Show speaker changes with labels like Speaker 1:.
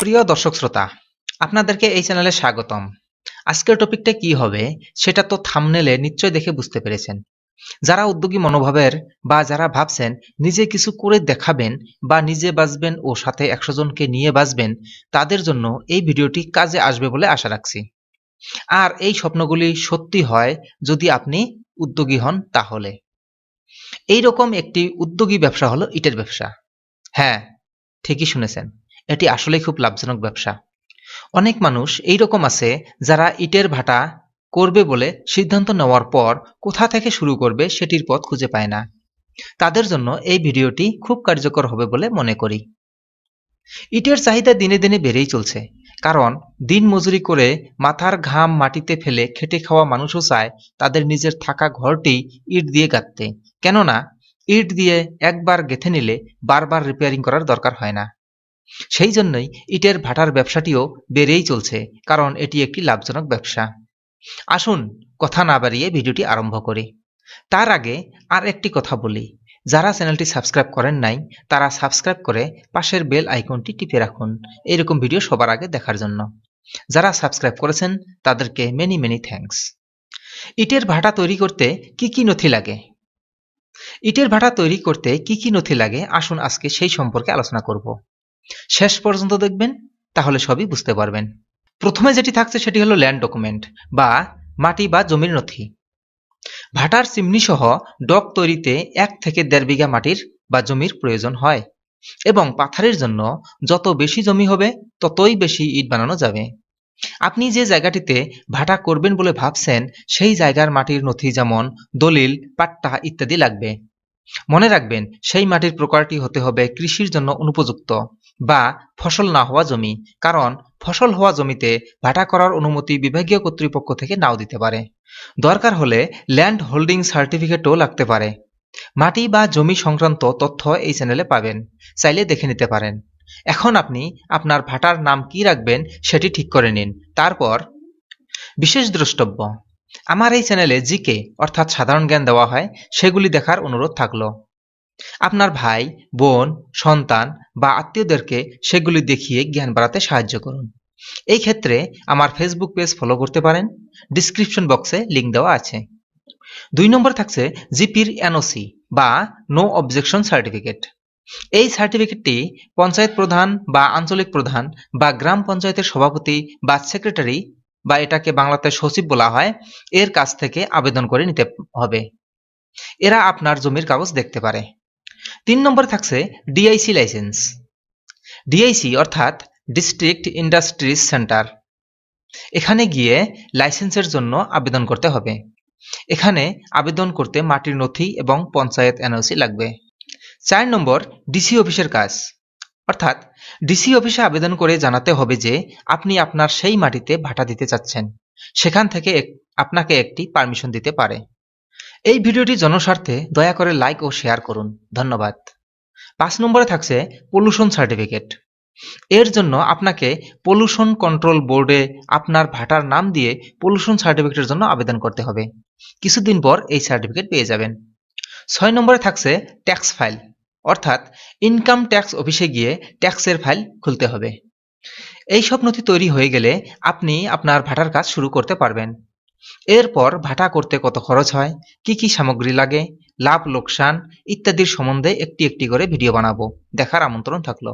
Speaker 1: প্রিয় দর্শক শ্রোতা আপনাদেরকে এই চ্যানেলে স্বাগতম আজকের টপিকটা কি হবে সেটা তো থামনেলে নিশ্চয় দেখে বুঝতে পেরেছেন যারা উদ্যোগী মনোভাবের বা যারা ভাবছেন নিজে কিছু করে দেখাবেন বা নিজে বাঁচবেন ও সাথে একশো জনকে নিয়ে বাঁচবেন তাদের জন্য এই ভিডিওটি কাজে আসবে বলে আশা রাখছি আর এই স্বপ্নগুলি সত্যি হয় যদি আপনি উদ্যোগী হন তাহলে এই রকম একটি উদ্যোগী ব্যবসা হলো ইটের ব্যবসা হ্যাঁ ঠিকই শুনেছেন এটি আসলেই খুব লাভজনক ব্যবসা অনেক মানুষ এই রকম আছে যারা ইটের ভাটা করবে বলে সিদ্ধান্ত নেওয়ার পর কোথা থেকে শুরু করবে সেটির পথ খুঁজে পায় না তাদের জন্য এই ভিডিওটি খুব কার্যকর হবে বলে মনে করি ইটের চাহিদা দিনে দিনে বেড়েই চলছে কারণ দিন মজুরি করে মাথার ঘাম মাটিতে ফেলে খেটে খাওয়া মানুষও চায় তাদের নিজের থাকা ঘরটি ইট দিয়ে গাঁথতে কেননা ইট দিয়ে একবার গেঁথে নিলে বারবার রিপেয়ারিং করার দরকার হয় না সেই জন্যই ইটের ভাটার ব্যবসাটিও বেড়েই চলছে কারণ এটি একটি লাভজনক ব্যবসা আসুন কথা না বাড়িয়ে ভিডিওটি আরম্ভ করি তার আগে আর একটি কথা বলি যারা চ্যানেলটি সাবস্ক্রাইব করেন নাই তারা সাবস্ক্রাইব করে পাশের বেল আইকনটি টিপে রাখুন এরকম ভিডিও সবার আগে দেখার জন্য যারা সাবস্ক্রাইব করেছেন তাদেরকে মেনি মেনি থ্যাংকস ইটের ভাটা তৈরি করতে কি কি নথি লাগে ইটের ভাটা তৈরি করতে কি কি নথি লাগে আসুন আজকে সেই সম্পর্কে আলোচনা করব শেষ পর্যন্ত দেখবেন তাহলে সবই বুঝতে পারবেন প্রথমে যেটি থাকছে সেটি হলো ল্যান্ড ডকুমেন্ট বা মাটি বা জমির নথি ভাটার চিমনি সহ ডক তৈরিতে এক থেকে দেড় বিঘা মাটির বা জমির প্রয়োজন হয় এবং পাথারের জন্য যত বেশি জমি হবে ততই বেশি ইট বানানো যাবে আপনি যে জায়গাটিতে ভাটা করবেন বলে ভাবছেন সেই জায়গার মাটির নথি যেমন দলিল পাট্টা ইত্যাদি লাগবে মনে রাখবেন সেই মাটির প্রকারটি হতে হবে কৃষির জন্য অনুপযুক্ত বা ফসল না হওয়া জমি কারণ ফসল হওয়া জমিতে ভাটা করার অনুমতি বিভাগীয় কর্তৃপক্ষ থেকে নাও দিতে পারে দরকার হলে ল্যান্ড হোল্ডিং সার্টিফিকেটও লাগতে পারে মাটি বা জমি সংক্রান্ত তথ্য এই চ্যানেলে পাবেন চাইলে দেখে নিতে পারেন এখন আপনি আপনার ভাটার নাম কি রাখবেন সেটি ঠিক করে নিন তারপর বিশেষ দ্রষ্টব্য আমার এই চ্যানেলে জিকে অর্থাৎ সাধারণ জ্ঞান দেওয়া হয় সেগুলি দেখার অনুরোধ থাকল আপনার ভাই বোন সন্তান বা আত্মীয়দেরকে সেগুলি দেখিয়ে জ্ঞান বাড়াতে সাহায্য করুন এই ক্ষেত্রে আমার ফেসবুক পেজ ফলো করতে পারেন ডিসক্রিপশন বক্সে লিঙ্ক দেওয়া আছে দুই নম্বর থাকছে জিপির এনওসি বা নো অবজেকশন সার্টিফিকেট এই সার্টিফিকেটটি পঞ্চায়েত প্রধান বা আঞ্চলিক প্রধান বা গ্রাম পঞ্চায়েতের সভাপতি বা সেক্রেটারি বা এটাকে বাংলাতে সচিব বলা হয় এর কাছ থেকে আবেদন করে নিতে হবে এরা আপনার জমির কাগজ দেখতে পারে তিন নম্বর থাকছে ডিআইসি লাইসেন্স ডিআইসি অর্থাৎ ডিস্ট্রিক্ট ইন্ডাস্ট্রিজ সেন্টার এখানে গিয়ে লাইসেন্সের জন্য আবেদন করতে হবে এখানে আবেদন করতে মাটির নথি এবং পঞ্চায়েত এনওসি লাগবে চার নম্বর ডিসি অফিসের কাজ অর্থাৎ ডিসি অফিসে আবেদন করে জানাতে হবে যে আপনি আপনার সেই মাটিতে ভাটা দিতে চাচ্ছেন সেখান থেকে আপনাকে একটি পারমিশন দিতে পারে এই ভিডিওটি জনস্বার্থে দয়া করে লাইক ও শেয়ার করুন ধন্যবাদ পাঁচ নম্বরে থাকছে পলিউশন সার্টিফিকেট এর জন্য আপনাকে পলিউশন কন্ট্রোল বোর্ডে আপনার ভাটার নাম দিয়ে পলিউশন সার্টিফিকেটের জন্য আবেদন করতে হবে কিছুদিন পর এই সার্টিফিকেট পেয়ে যাবেন ছয় নম্বরে থাকছে ট্যাক্স ফাইল অর্থাৎ ইনকাম ট্যাক্স অফিসে গিয়ে ট্যাক্সের ফাইল খুলতে হবে এই সব নথি তৈরি হয়ে গেলে আপনি আপনার ভাটার কাজ শুরু করতে পারবেন এরপর ভাটা করতে কত খরচ হয় কি কি সামগ্রী লাগে লাভ লোকসান ইত্যাদির সম্বন্ধে একটি একটি করে ভিডিও বানাবো দেখার আমন্ত্রণ থাকলো